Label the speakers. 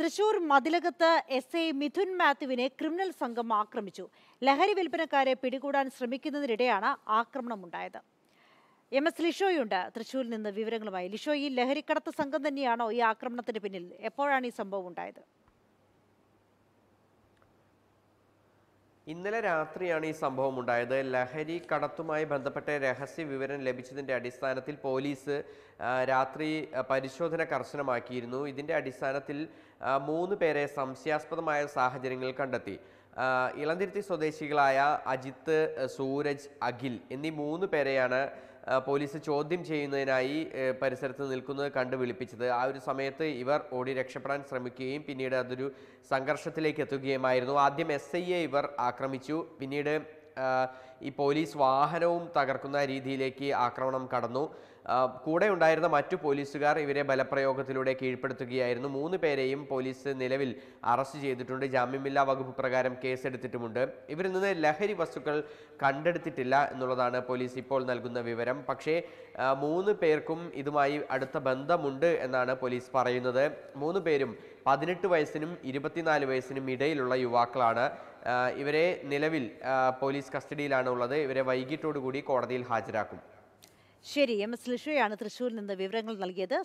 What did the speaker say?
Speaker 1: തൃശൂർ മതിലകത്ത് S I Mithun മാത്യുവിനെ criminal സംഘം ആക്രമിച്ചു ലഹരി വിൽപ്പനക്കാരെ പിടികൂടാൻ ശ്രമിക്കുന്നതിനിടെയാണ് ആക്രമണമുണ്ടായത് എം എസ് ലിഷോയുണ്ട് തൃശൂരിൽ നിന്ന് വിവരങ്ങളുമായി ലിഷോ ഈ ലഹരിക്കടത്ത് സംഘം തന്നെയാണോ ഈ ആക്രമണത്തിന് പിന്നിൽ എപ്പോഴാണ് ഈ സംഭവം ഉണ്ടായത്
Speaker 2: ഇന്നലെ രാത്രിയാണ് ഈ സംഭവം ഉണ്ടായത് ലഹരി കടത്തുമായി ബന്ധപ്പെട്ട രഹസ്യ വിവരം ലഭിച്ചതിൻ്റെ അടിസ്ഥാനത്തിൽ പോലീസ് രാത്രി പരിശോധന കർശനമാക്കിയിരുന്നു ഇതിൻ്റെ അടിസ്ഥാനത്തിൽ മൂന്ന് പേരെ സംശയാസ്പദമായ സാഹചര്യങ്ങൾ കണ്ടെത്തി ഇളന്തിരുത്തി സ്വദേശികളായ അജിത്ത് സൂരജ് അഖിൽ എന്നീ മൂന്ന് പേരെയാണ് പോലീസ് ചോദ്യം ചെയ്യുന്നതിനായി പരിസരത്ത് നിൽക്കുന്നത് കണ്ടു വിളിപ്പിച്ചത് ആ ഒരു സമയത്ത് ഇവർ ഓടി രക്ഷപ്പെടാൻ ശ്രമിക്കുകയും പിന്നീട് അതൊരു സംഘർഷത്തിലേക്ക് എത്തുകയുമായിരുന്നു ആദ്യം എസ് ഐയെ ഇവർ ആക്രമിച്ചു പിന്നീട് ഈ പോലീസ് വാഹനവും തകർക്കുന്ന രീതിയിലേക്ക് ആക്രമണം കടന്നു കൂടെ ഉണ്ടായിരുന്ന മറ്റു പോലീസുകാർ ഇവരെ ബലപ്രയോഗത്തിലൂടെ കീഴ്പ്പെടുത്തുകയായിരുന്നു മൂന്ന് പേരെയും പോലീസ് നിലവിൽ അറസ്റ്റ് ചെയ്തിട്ടുണ്ട് ജാമ്യമില്ലാ വകുപ്പ് പ്രകാരം കേസെടുത്തിട്ടുമുണ്ട് ഇവരിൽ നിന്ന് ലഹരി വസ്തുക്കൾ കണ്ടെടുത്തിട്ടില്ല എന്നുള്ളതാണ് പോലീസ് ഇപ്പോൾ നൽകുന്ന വിവരം പക്ഷേ മൂന്ന് പേർക്കും ഇതുമായി അടുത്ത ബന്ധമുണ്ട് എന്നാണ് പോലീസ് പറയുന്നത് മൂന്ന് പേരും പതിനെട്ട് വയസ്സിനും ഇരുപത്തിനാല് വയസ്സിനും ഇടയിലുള്ള യുവാക്കളാണ് ഇവരെ നിലവിൽ പോലീസ് കസ്റ്റഡിയിലാണ് ഉള്ളത് ഇവരെ വൈകിട്ടോടുകൂടി കോടതിയിൽ ഹാജരാക്കും
Speaker 1: ശരി എം എസ് ലിഷോയാണ് തൃശൂരിൽ നിന്ന് വിവരങ്ങൾ നൽകിയത്